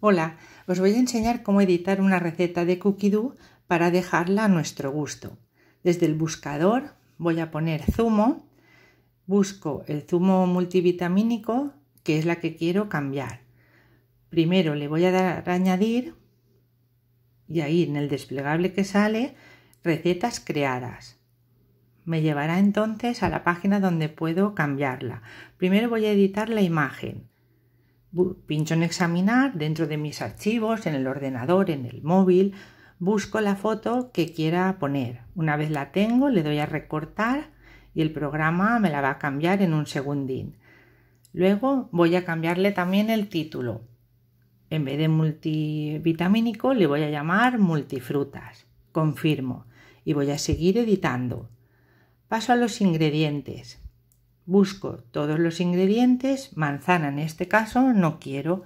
Hola, os voy a enseñar cómo editar una receta de Cookidoo para dejarla a nuestro gusto. Desde el buscador voy a poner zumo, busco el zumo multivitamínico que es la que quiero cambiar. Primero le voy a dar a añadir y ahí en el desplegable que sale recetas creadas. Me llevará entonces a la página donde puedo cambiarla. Primero voy a editar la imagen Pincho en examinar dentro de mis archivos, en el ordenador, en el móvil. Busco la foto que quiera poner. Una vez la tengo, le doy a recortar y el programa me la va a cambiar en un segundín. Luego voy a cambiarle también el título. En vez de multivitamínico le voy a llamar multifrutas. Confirmo y voy a seguir editando. Paso a los ingredientes. Busco todos los ingredientes, manzana en este caso no quiero.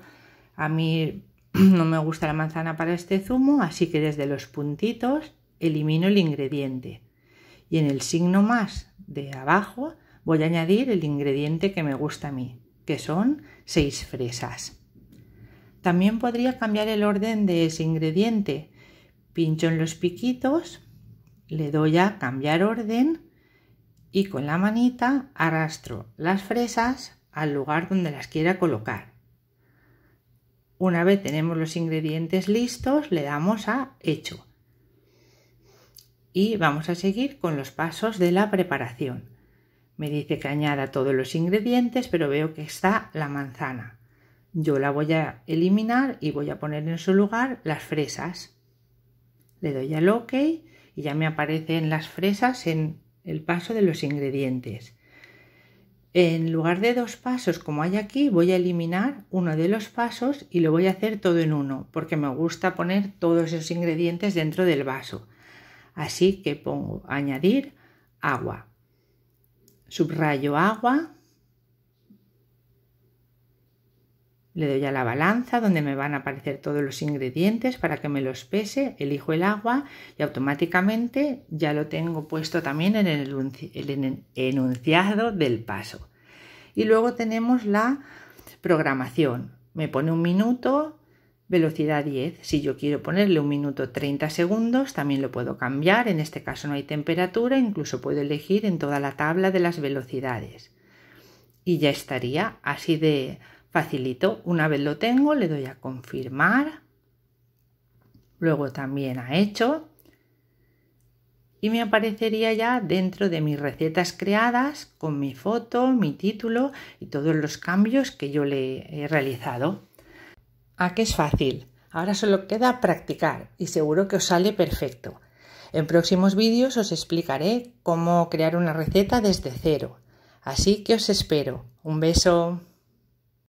A mí no me gusta la manzana para este zumo, así que desde los puntitos elimino el ingrediente. Y en el signo más de abajo voy a añadir el ingrediente que me gusta a mí, que son seis fresas. También podría cambiar el orden de ese ingrediente. Pincho en los piquitos, le doy a cambiar orden y con la manita arrastro las fresas al lugar donde las quiera colocar. Una vez tenemos los ingredientes listos, le damos a hecho. Y vamos a seguir con los pasos de la preparación. Me dice que añada todos los ingredientes, pero veo que está la manzana. Yo la voy a eliminar y voy a poner en su lugar las fresas. Le doy al OK y ya me aparecen las fresas en el paso de los ingredientes. En lugar de dos pasos como hay aquí, voy a eliminar uno de los pasos y lo voy a hacer todo en uno, porque me gusta poner todos esos ingredientes dentro del vaso. Así que pongo añadir agua. Subrayo agua, Le doy a la balanza donde me van a aparecer todos los ingredientes para que me los pese, elijo el agua y automáticamente ya lo tengo puesto también en el enunciado del paso. Y luego tenemos la programación. Me pone un minuto, velocidad 10. Si yo quiero ponerle un minuto 30 segundos, también lo puedo cambiar. En este caso no hay temperatura, incluso puedo elegir en toda la tabla de las velocidades. Y ya estaría así de Facilito, una vez lo tengo, le doy a confirmar, luego también a hecho y me aparecería ya dentro de mis recetas creadas con mi foto, mi título y todos los cambios que yo le he realizado. ¿A qué es fácil? Ahora solo queda practicar y seguro que os sale perfecto. En próximos vídeos os explicaré cómo crear una receta desde cero. Así que os espero. Un beso.